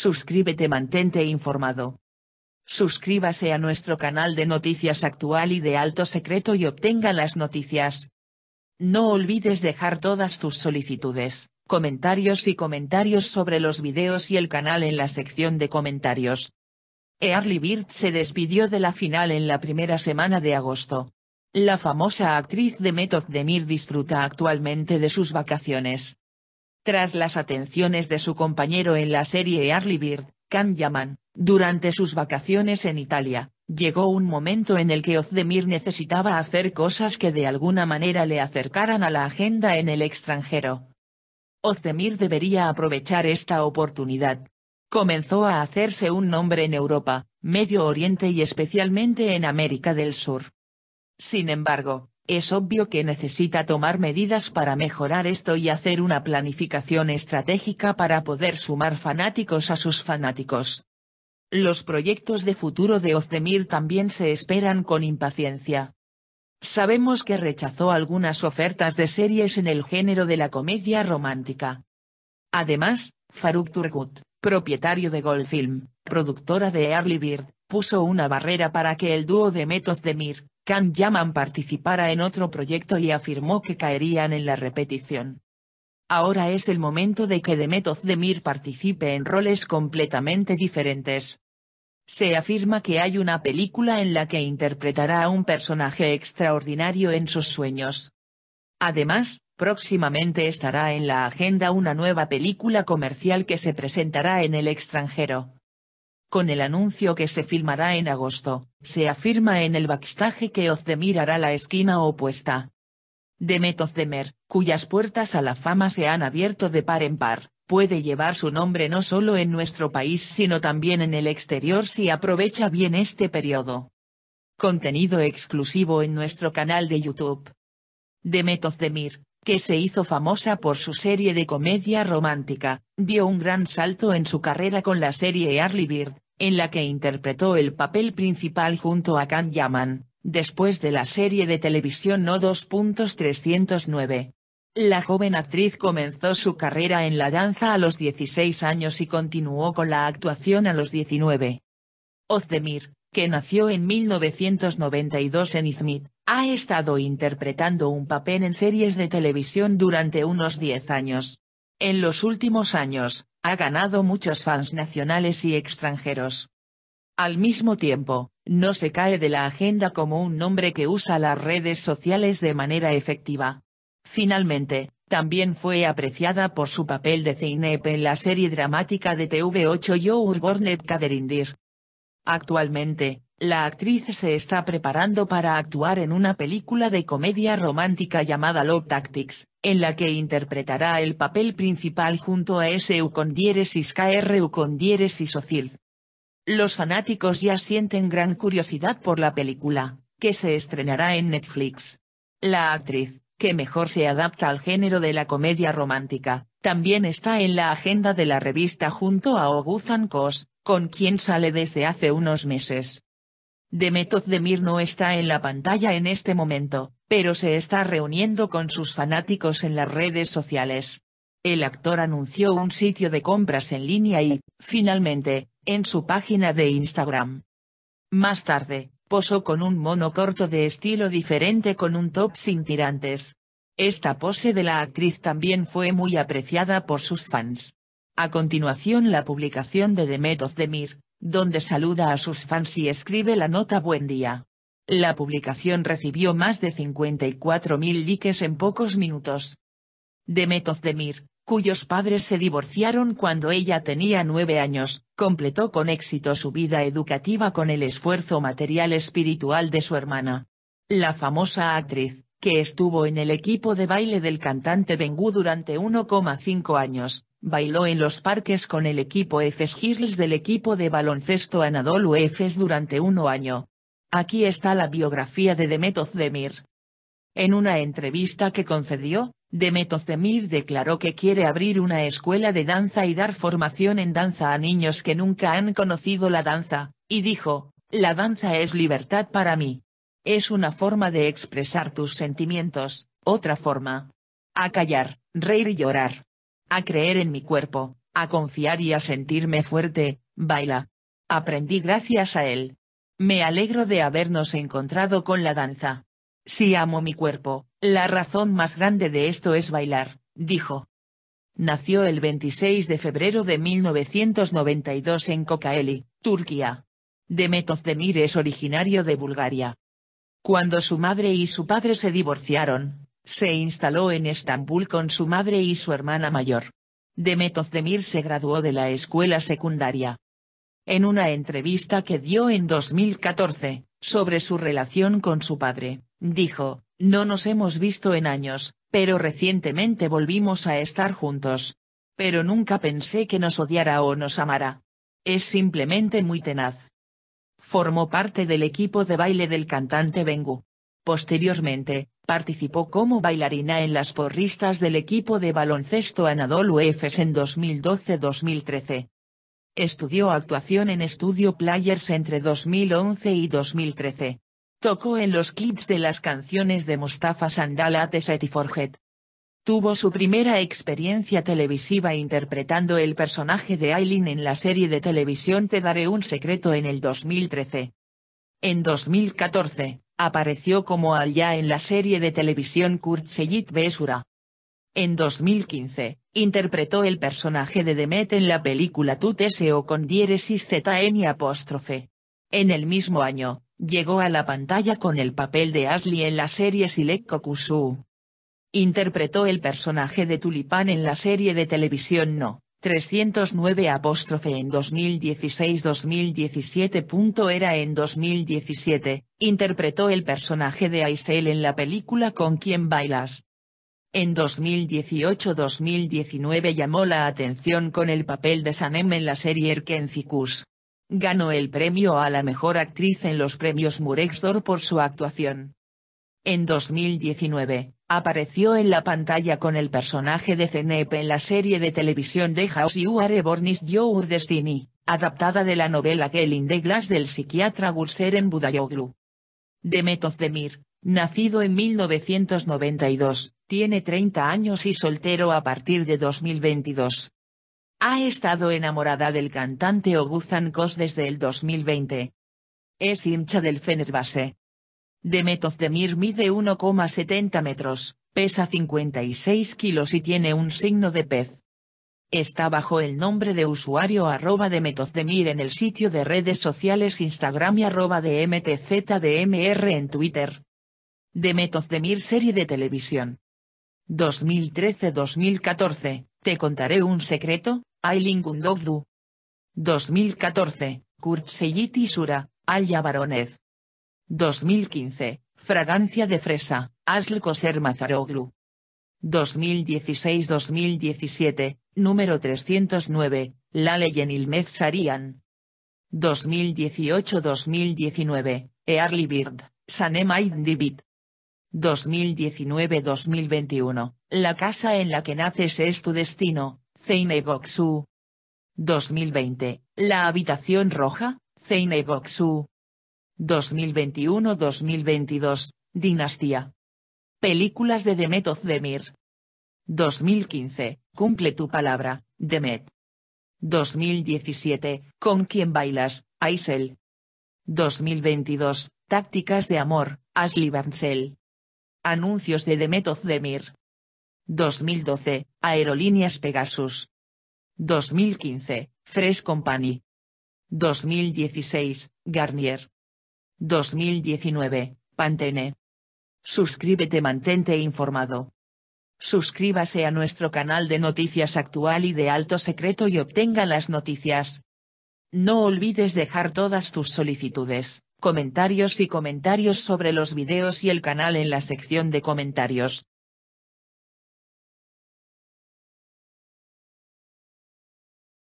Suscríbete mantente informado. Suscríbase a nuestro canal de noticias actual y de alto secreto y obtenga las noticias. No olvides dejar todas tus solicitudes, comentarios y comentarios sobre los videos y el canal en la sección de comentarios. Early Bird se despidió de la final en la primera semana de agosto. La famosa actriz de Method Demir disfruta actualmente de sus vacaciones. Tras las atenciones de su compañero en la serie Early Bird, Can Yaman, durante sus vacaciones en Italia, llegó un momento en el que Ozdemir necesitaba hacer cosas que de alguna manera le acercaran a la agenda en el extranjero. Ozdemir debería aprovechar esta oportunidad. Comenzó a hacerse un nombre en Europa, Medio Oriente y especialmente en América del Sur. Sin embargo, es obvio que necesita tomar medidas para mejorar esto y hacer una planificación estratégica para poder sumar fanáticos a sus fanáticos. Los proyectos de futuro de Ozdemir también se esperan con impaciencia. Sabemos que rechazó algunas ofertas de series en el género de la comedia romántica. Además, Faruk Turgut, propietario de Goldfilm, productora de Early Bird, puso una barrera para que el dúo de Met Ozdemir, Can Yaman participara en otro proyecto y afirmó que caerían en la repetición. Ahora es el momento de que Demet Ozdemir participe en roles completamente diferentes. Se afirma que hay una película en la que interpretará a un personaje extraordinario en sus sueños. Además, próximamente estará en la agenda una nueva película comercial que se presentará en el extranjero. Con el anuncio que se filmará en agosto, se afirma en el backstage que Ozdemir hará la esquina opuesta. Demet Ozdemir, cuyas puertas a la fama se han abierto de par en par, puede llevar su nombre no solo en nuestro país sino también en el exterior si aprovecha bien este periodo. Contenido exclusivo en nuestro canal de YouTube. Demet Ozdemir, que se hizo famosa por su serie de comedia romántica, dio un gran salto en su carrera con la serie Harley Bird, en la que interpretó el papel principal junto a Can Yaman, después de la serie de televisión No 2.309. La joven actriz comenzó su carrera en la danza a los 16 años y continuó con la actuación a los 19. Ozdemir, que nació en 1992 en Izmit, ha estado interpretando un papel en series de televisión durante unos 10 años. En los últimos años, ha ganado muchos fans nacionales y extranjeros. Al mismo tiempo, no se cae de la agenda como un nombre que usa las redes sociales de manera efectiva. Finalmente, también fue apreciada por su papel de Zeynep en la serie dramática de TV8 Your Born Kaderindir. Actualmente, la actriz se está preparando para actuar en una película de comedia romántica llamada Love Tactics, en la que interpretará el papel principal junto a S. con Ucondieres y Socild. Los fanáticos ya sienten gran curiosidad por la película, que se estrenará en Netflix. La actriz, que mejor se adapta al género de la comedia romántica, también está en la agenda de la revista junto a Oguzhan Kos, con quien sale desde hace unos meses. Demet Demir no está en la pantalla en este momento, pero se está reuniendo con sus fanáticos en las redes sociales. El actor anunció un sitio de compras en línea y, finalmente, en su página de Instagram. Más tarde, posó con un mono corto de estilo diferente con un top sin tirantes. Esta pose de la actriz también fue muy apreciada por sus fans. A continuación la publicación de Demet Demir, donde saluda a sus fans y escribe la nota Buen día. La publicación recibió más de 54.000 likes en pocos minutos. Demet Demir, cuyos padres se divorciaron cuando ella tenía nueve años, completó con éxito su vida educativa con el esfuerzo material espiritual de su hermana. La famosa actriz, que estuvo en el equipo de baile del cantante Bengu durante 1,5 años, bailó en los parques con el equipo Efes Girls del equipo de baloncesto Anadolu Efes durante un año. Aquí está la biografía de Demet Demir. En una entrevista que concedió, Demet Özdemir declaró que quiere abrir una escuela de danza y dar formación en danza a niños que nunca han conocido la danza, y dijo, la danza es libertad para mí. Es una forma de expresar tus sentimientos, otra forma. A callar, reír y llorar. A creer en mi cuerpo, a confiar y a sentirme fuerte, baila. Aprendí gracias a él. Me alegro de habernos encontrado con la danza. Si amo mi cuerpo, la razón más grande de esto es bailar, dijo. Nació el 26 de febrero de 1992 en Kokaeli, Turquía. Demet Özdemir es originario de Bulgaria. Cuando su madre y su padre se divorciaron, se instaló en Estambul con su madre y su hermana mayor. Demet Özdemir se graduó de la escuela secundaria. En una entrevista que dio en 2014, sobre su relación con su padre, dijo, No nos hemos visto en años, pero recientemente volvimos a estar juntos. Pero nunca pensé que nos odiara o nos amara. Es simplemente muy tenaz. Formó parte del equipo de baile del cantante Bengu. Posteriormente, participó como bailarina en las porristas del equipo de baloncesto Anadolu Efes en 2012-2013. Estudió actuación en Studio Players entre 2011 y 2013. Tocó en los clips de las canciones de Mustafa Sandalat de Seti Forget, Tuvo su primera experiencia televisiva interpretando el personaje de Aileen en la serie de televisión Te daré un secreto en el 2013. En 2014, apareció como Alia en la serie de televisión Kurtzeyit Besura. En 2015, interpretó el personaje de Demet en la película Tuteseo con diéresis ZN y apóstrofe. En el mismo año, llegó a la pantalla con el papel de Ashley en la serie Silek Kokusu. Interpretó el personaje de Tulipán en la serie de televisión No. 309 apóstrofe en 2016-2017. Era en 2017, interpretó el personaje de Aisel en la película Con Quién bailas. En 2018-2019 llamó la atención con el papel de Sanem en la serie Erkencicus. Ganó el premio a la mejor actriz en los premios Murexdor por su actuación. En 2019, apareció en la pantalla con el personaje de Cenep en la serie de televisión de House You Are Born Is Your Destiny, adaptada de la novela Killing de Glass del psiquiatra Gulseren Budayoglu. Demet Demir, nacido en 1992, tiene 30 años y soltero a partir de 2022. Ha estado enamorada del cantante Oguzan Kos desde el 2020. Es hincha del Fenerbahce, de mide 1,70 metros, pesa 56 kilos y tiene un signo de pez. Está bajo el nombre de usuario arroba de en el sitio de redes sociales Instagram y arroba de en Twitter. De serie de televisión. 2013-2014, te contaré un secreto, Ailingundogdu. 2014, Kurt Seyiti Sura, Alya 2015, fragancia de fresa, Asl Koser Mazaroglu. 2016-2017, número 309, La Lale Ilmez Sarian. 2018-2019, Early Bird, Sanem Dibit. 2019-2021, La casa en la que naces es tu destino, Zeine 2020, La habitación roja, Zeine 2021-2022, Dinastía. Películas de Demet Demir. 2015, Cumple tu palabra, Demet. 2017, Con quién bailas, Aisel. 2022, Tácticas de amor, Ashley Barnsell. Anuncios de Demet Oz-Demir. 2012, Aerolíneas Pegasus. 2015, Fresh Company. 2016, Garnier. 2019, Pantene. Suscríbete, mantente informado. Suscríbase a nuestro canal de noticias actual y de alto secreto y obtenga las noticias. No olvides dejar todas tus solicitudes, comentarios y comentarios sobre los videos y el canal en la sección de comentarios.